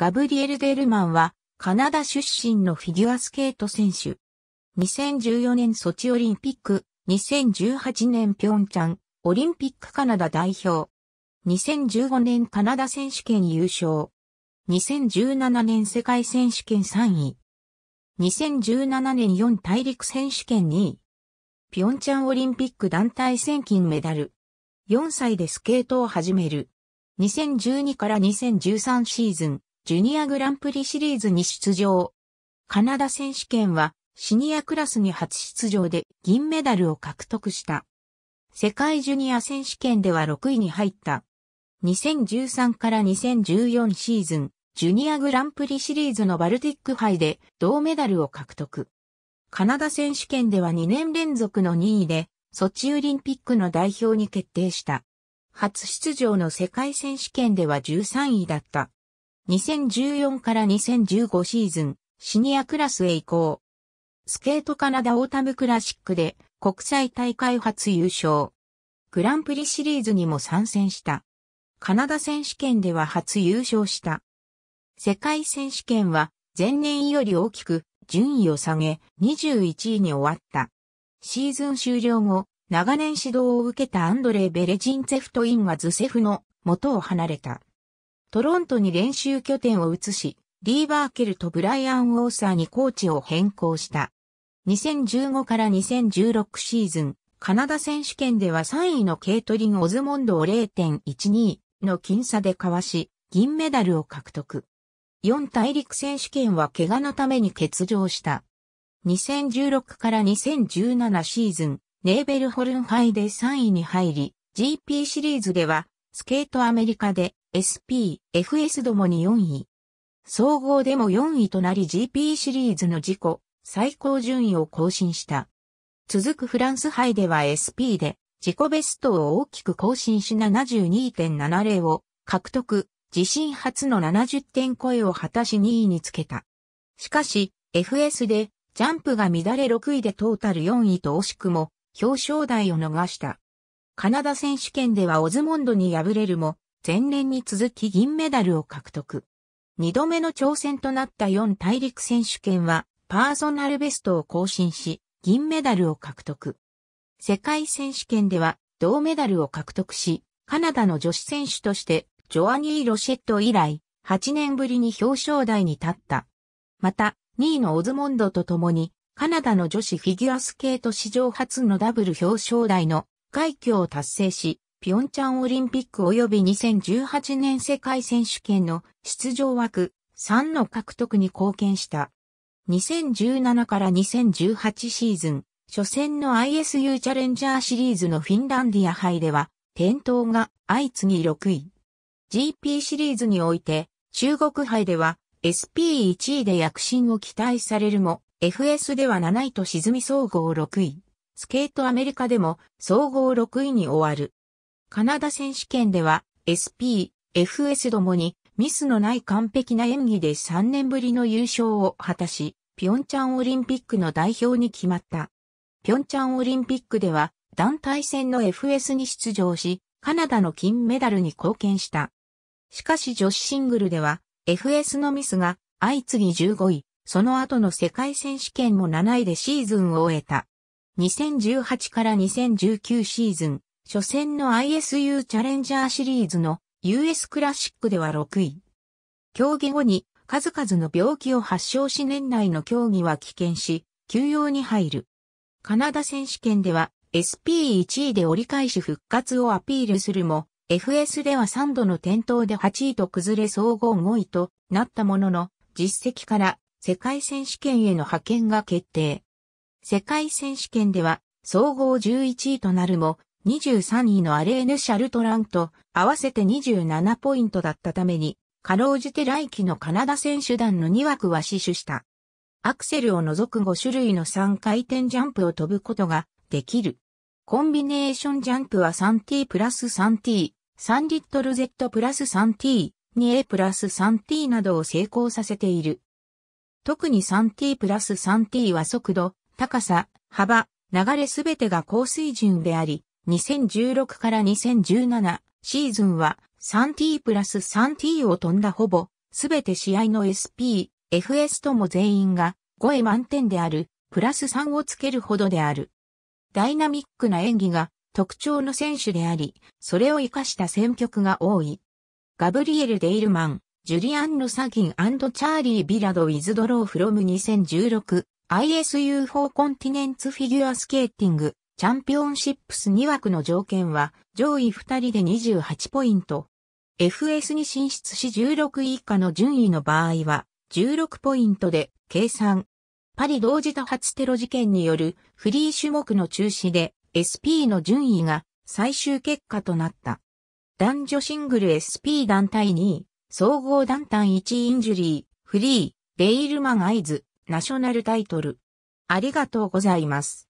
ガブリエル・デルマンは、カナダ出身のフィギュアスケート選手。2014年ソチオリンピック、2018年ピョンチャン、オリンピックカナダ代表。2015年カナダ選手権優勝。2017年世界選手権3位。2017年4大陸選手権2位。ピョンチャンオリンピック団体戦金メダル。4歳でスケートを始める。2012から2013シーズン、ジュニアグランプリシリーズに出場。カナダ選手権はシニアクラスに初出場で銀メダルを獲得した。世界ジュニア選手権では6位に入った。2013から2014シーズン、ジュニアグランプリシリーズのバルティック杯で銅メダルを獲得。カナダ選手権では2年連続の2位で、ソチオリンピックの代表に決定した。初出場の世界選手権では13位だった。2014から2015シーズン、シニアクラスへ移行。スケートカナダオータムクラシックで国際大会初優勝。グランプリシリーズにも参戦した。カナダ選手権では初優勝した。世界選手権は前年より大きく順位を下げ21位に終わった。シーズン終了後、長年指導を受けたアンドレイ・ベレジンツェフトインはズセフの元を離れた。トロントに練習拠点を移し、リーバーケルとブライアン・ウォーサーにコーチを変更した。2015から2016シーズン、カナダ選手権では3位のケイトリン・オズモンドを0.12の僅差でかわし、銀メダルを獲得。4大陸選手権は怪我のために欠場した。2016から2017シーズン、ネーベルホルンイで3位に入り、GP シリーズではスケートアメリカで SP、FS どもに4位。総合でも4位となり GP シリーズの自己最高順位を更新した。続くフランス杯では SP で自己ベストを大きく更新し72.70を獲得、自身初の70点超えを果たし2位につけた。しかし、FS でジャンプが乱れ6位でトータル4位と惜しくも表彰台を逃した。カナダ選手権ではオズモンドに敗れるも、前年に続き銀メダルを獲得。二度目の挑戦となった四大陸選手権は、パーソナルベストを更新し、銀メダルを獲得。世界選手権では、銅メダルを獲得し、カナダの女子選手として、ジョアニー・ロシェット以来、8年ぶりに表彰台に立った。また、2位のオズモンドと共に、カナダの女子フィギュアスケート史上初のダブル表彰台の快挙を達成し、ピョンチャンオリンピック及び2018年世界選手権の出場枠3の獲得に貢献した。2017から2018シーズン、初戦の ISU チャレンジャーシリーズのフィンランディア杯では、転倒が相次ぎ6位。GP シリーズにおいて、中国杯では SP1 位で躍進を期待されるも、FS では7位と沈み総合6位。スケートアメリカでも総合6位に終わる。カナダ選手権では SP、FS どもにミスのない完璧な演技で3年ぶりの優勝を果たし、ピョンチャンオリンピックの代表に決まった。ピョンチャンオリンピックでは団体戦の FS に出場し、カナダの金メダルに貢献した。しかし女子シングルでは FS のミスが相次ぎ15位、その後の世界選手権も7位でシーズンを終えた。2018から2019シーズン、初戦の ISU チャレンジャーシリーズの US クラシックでは6位。競技後に数々の病気を発症し年内の競技は棄権し、休養に入る。カナダ選手権では SP1 位で折り返し復活をアピールするも、FS では3度の転倒で8位と崩れ総合5位となったものの、実績から世界選手権への派遣が決定。世界選手権では総合11位となるも、23位のアレーヌ・シャルトランと合わせて27ポイントだったために、かろうじて来季のカナダ選手団の2枠は死守した。アクセルを除く5種類の3回転ジャンプを飛ぶことができる。コンビネーションジャンプは 3t プラス 3t、3リットル z プラス 3t、2a プラス 3t などを成功させている。特に 3t プラス 3t は速度、高さ、幅、流れすべてが高水準であり、2016から2017シーズンは 3T プラス 3T を飛んだほぼ、すべて試合の SP、FS とも全員が5へ満点である、プラス3をつけるほどである。ダイナミックな演技が特徴の選手であり、それを活かした選曲が多い。ガブリエル・デイルマン、ジュリアン・ロサギンチャーリー・ビラド・ウィズドロー・フロム2016 ISU4 コンティネンツフィギュアスケーティングチャンピオンシップス2枠の条件は上位2人で28ポイント。FS に進出し16位以下の順位の場合は16ポイントで計算。パリ同時多発テロ事件によるフリー種目の中止で SP の順位が最終結果となった。男女シングル SP 団体2位、総合団体1位インジュリー、フリー、レイルマンアイズ、ナショナルタイトル。ありがとうございます。